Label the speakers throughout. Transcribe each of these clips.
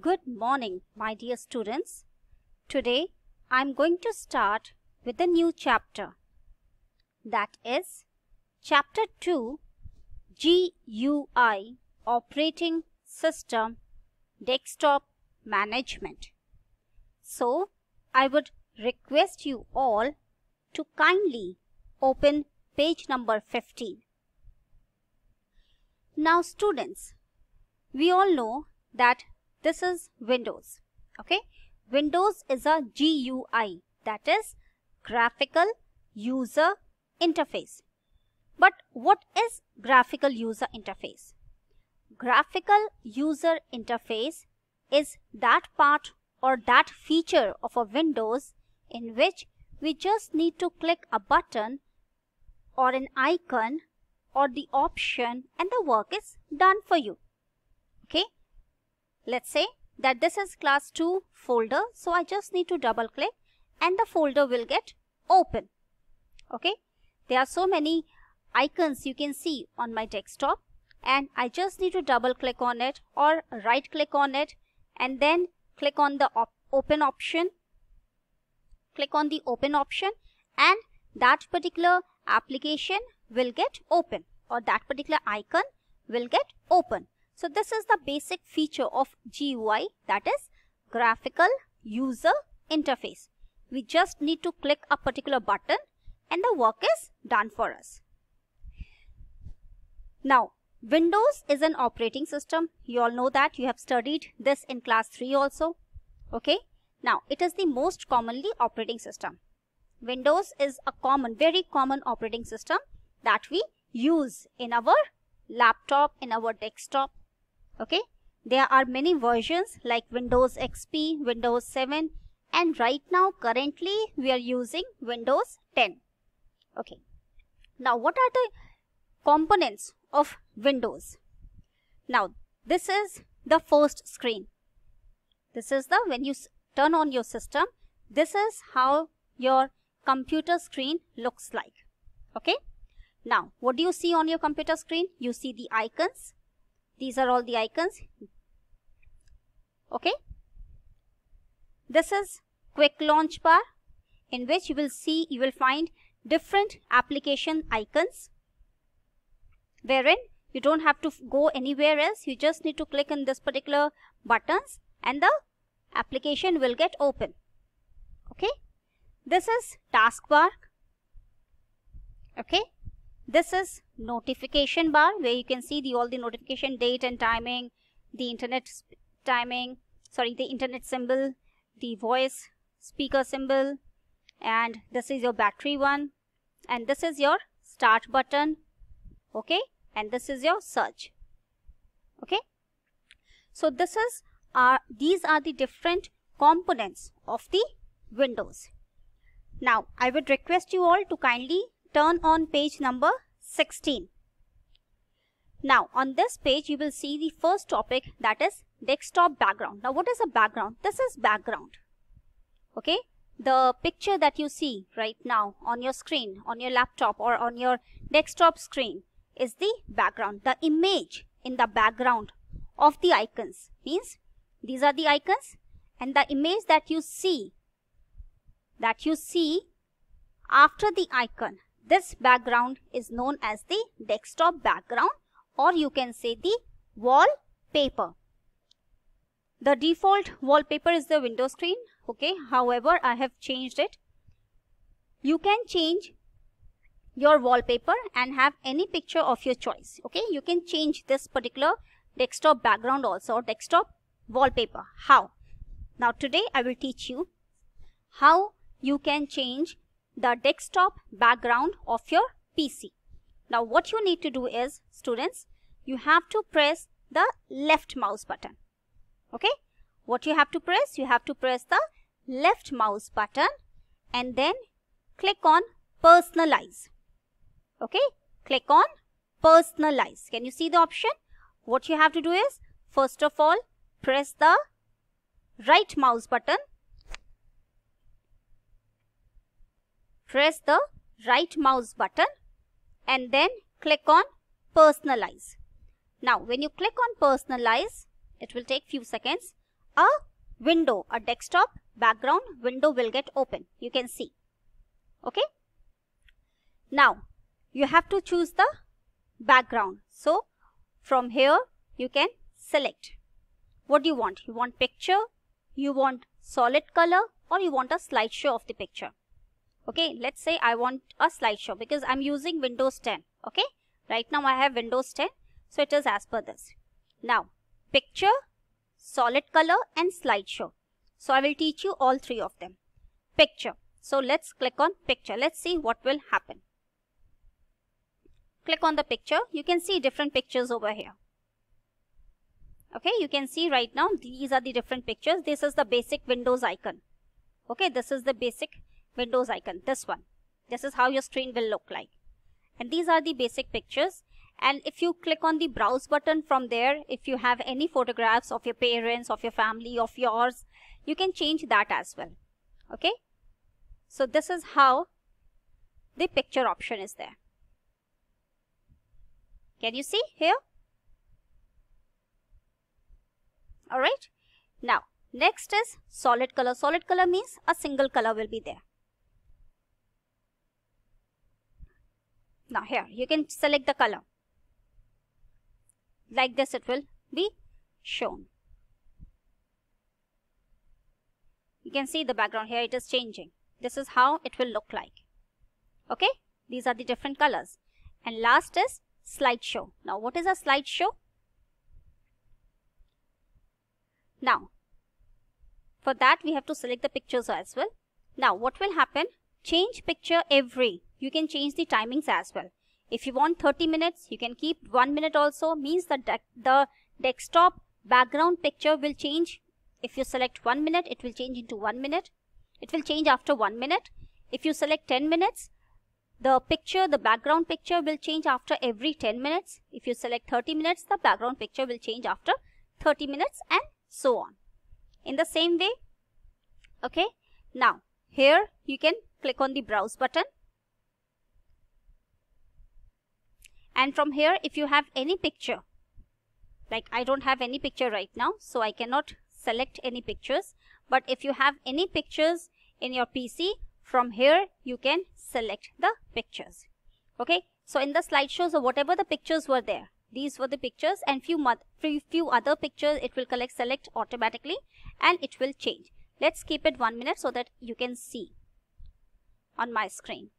Speaker 1: Good morning, my dear students. Today I am going to start with a new chapter. That is Chapter 2 GUI Operating System Desktop Management. So I would request you all to kindly open page number 15. Now students, we all know that this is Windows. Okay. Windows is a GUI that is graphical user interface. But what is graphical user interface? Graphical user interface is that part or that feature of a Windows in which we just need to click a button or an icon or the option and the work is done for you. Let's say that this is class 2 folder. So I just need to double click and the folder will get open. Okay. There are so many icons you can see on my desktop and I just need to double click on it or right click on it and then click on the op open option. Click on the open option and that particular application will get open or that particular icon will get open. So this is the basic feature of GUI that is graphical user interface. We just need to click a particular button and the work is done for us. Now, Windows is an operating system. You all know that. You have studied this in class 3 also. Okay. Now, it is the most commonly operating system. Windows is a common, very common operating system that we use in our laptop, in our desktop okay there are many versions like windows xp windows 7 and right now currently we are using windows 10 okay now what are the components of windows now this is the first screen this is the when you turn on your system this is how your computer screen looks like okay now what do you see on your computer screen you see the icons these are all the icons. Okay. This is quick launch bar in which you will see, you will find different application icons wherein you don't have to go anywhere else. You just need to click on this particular buttons and the application will get open. Okay. This is taskbar. Okay. This is notification bar where you can see the all the notification date and timing, the internet timing, sorry, the internet symbol, the voice speaker symbol, and this is your battery one, and this is your start button, okay, and this is your search, okay. So this is are uh, these are the different components of the Windows. Now I would request you all to kindly turn on page number 16. Now on this page you will see the first topic that is desktop background. Now what is a background? This is background. Okay. The picture that you see right now on your screen, on your laptop or on your desktop screen is the background. The image in the background of the icons means these are the icons and the image that you see that you see after the icon this background is known as the desktop background or you can say the wallpaper. The default wallpaper is the window screen. Okay. However, I have changed it. You can change your wallpaper and have any picture of your choice. Okay. You can change this particular desktop background also or desktop wallpaper. How? Now today I will teach you how you can change the desktop background of your PC. Now what you need to do is, students, you have to press the left mouse button. Okay? What you have to press? You have to press the left mouse button and then click on personalize. Okay? Click on personalize. Can you see the option? What you have to do is, first of all, press the right mouse button press the right mouse button and then click on personalize. Now when you click on personalize, it will take few seconds, a window, a desktop background window will get open. You can see. Okay. Now you have to choose the background. So from here you can select. What do you want? You want picture, you want solid color or you want a slideshow of the picture okay let's say i want a slideshow because i'm using windows 10 okay right now i have windows 10 so it is as per this now picture solid color and slideshow so i will teach you all three of them picture so let's click on picture let's see what will happen click on the picture you can see different pictures over here okay you can see right now these are the different pictures this is the basic windows icon okay this is the basic Windows icon, this one. This is how your screen will look like. And these are the basic pictures. And if you click on the browse button from there, if you have any photographs of your parents, of your family, of yours, you can change that as well. Okay. So this is how the picture option is there. Can you see here? Alright. Now, next is solid color. Solid color means a single color will be there. now here you can select the color like this it will be shown you can see the background here it is changing this is how it will look like okay these are the different colors and last is slideshow now what is a slideshow now for that we have to select the pictures as well now what will happen change picture every you can change the timings as well. If you want 30 minutes, you can keep 1 minute also means that de the desktop background picture will change. If you select 1 minute, it will change into 1 minute. It will change after 1 minute. If you select 10 minutes, the picture, the background picture will change after every 10 minutes. If you select 30 minutes, the background picture will change after 30 minutes and so on. In the same way, okay, now here you can click on the browse button and from here if you have any picture like I don't have any picture right now so I cannot select any pictures but if you have any pictures in your PC from here you can select the pictures okay so in the slideshow so uh, whatever the pictures were there these were the pictures and few few other pictures it will collect select automatically and it will change let's keep it one minute so that you can see on my screen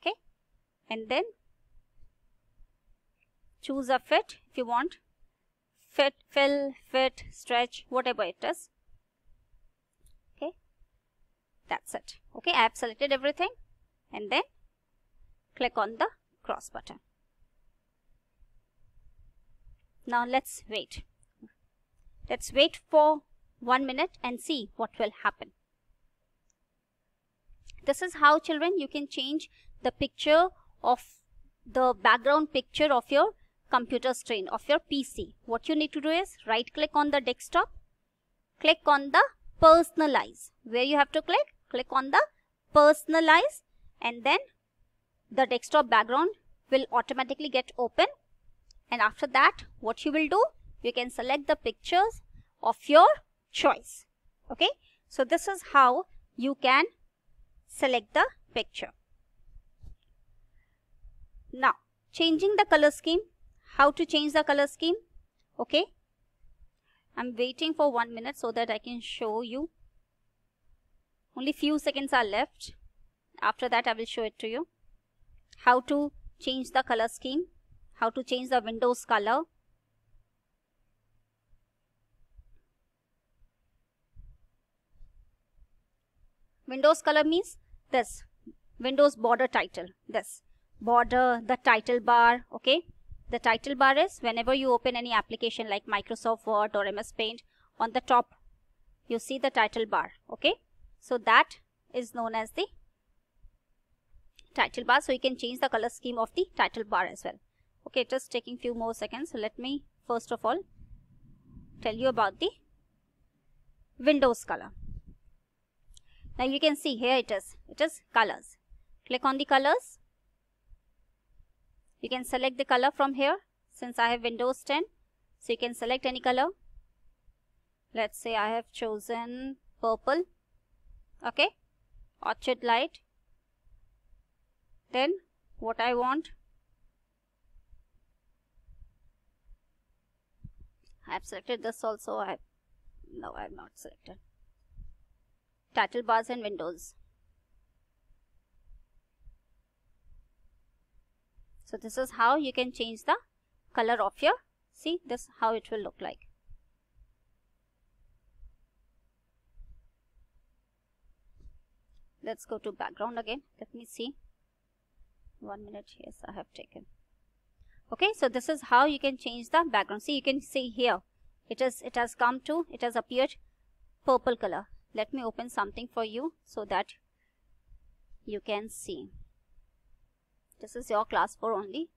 Speaker 1: okay and then choose a fit if you want fit fill fit stretch whatever it is okay that's it okay i have selected everything and then click on the cross button now let's wait let's wait for one minute and see what will happen this is how children you can change the picture of the background picture of your computer screen of your PC. What you need to do is right click on the desktop, click on the personalize. Where you have to click? Click on the personalize and then the desktop background will automatically get open. And after that, what you will do? You can select the pictures of your choice. Okay. So this is how you can select the picture. Now, changing the color scheme how to change the color scheme okay I'm waiting for one minute so that I can show you only few seconds are left after that I will show it to you how to change the color scheme how to change the windows color windows color means this windows border title this border the title bar okay the title bar is whenever you open any application like Microsoft Word or MS Paint on the top you see the title bar okay so that is known as the title bar so you can change the color scheme of the title bar as well okay just taking few more seconds so let me first of all tell you about the windows color now you can see here it is it is colors click on the colors you can select the color from here since I have Windows 10. So you can select any color. Let's say I have chosen purple. Okay. Orchard light. Then what I want. I have selected this also. I have, no, I have not selected. Title bars and windows. So this is how you can change the color of your, see this how it will look like. Let's go to background again. Let me see. One minute. Yes, I have taken. Okay, so this is how you can change the background. See, you can see here. It is, it has come to, it has appeared purple color. Let me open something for you so that you can see this is your class 4 only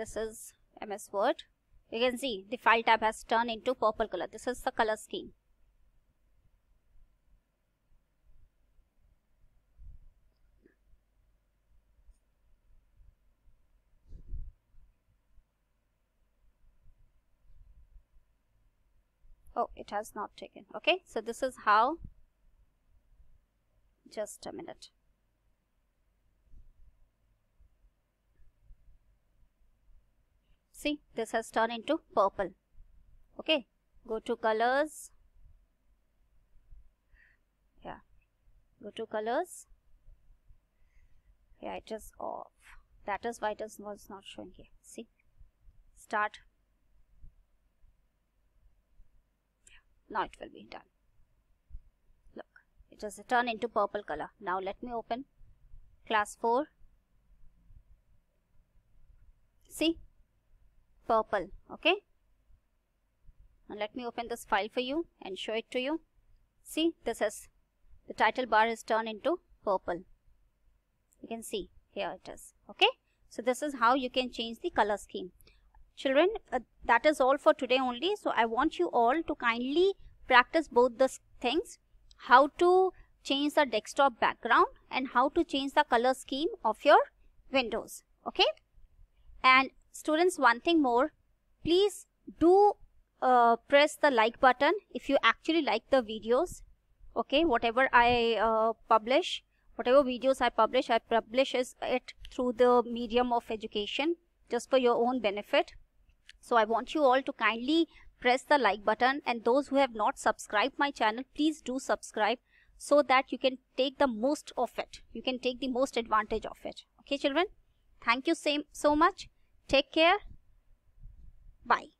Speaker 1: this is ms word you can see the file tab has turned into purple color this is the color scheme oh it has not taken okay so this is how just a minute See, this has turned into purple. Okay, go to colors. Yeah, go to colors. Yeah, it is off. That is why it is was not showing here. See, start. Now it will be done. Look, it has turned into purple color. Now let me open class 4. See, purple okay now let me open this file for you and show it to you see this is the title bar is turned into purple you can see here it is okay so this is how you can change the color scheme children uh, that is all for today only so i want you all to kindly practice both these things how to change the desktop background and how to change the color scheme of your windows okay and Students, one thing more, please do uh, press the like button if you actually like the videos. Okay, whatever I uh, publish, whatever videos I publish, I publish it through the medium of education just for your own benefit. So I want you all to kindly press the like button and those who have not subscribed my channel, please do subscribe so that you can take the most of it. You can take the most advantage of it. Okay, children? Thank you same so much. Take care. Bye.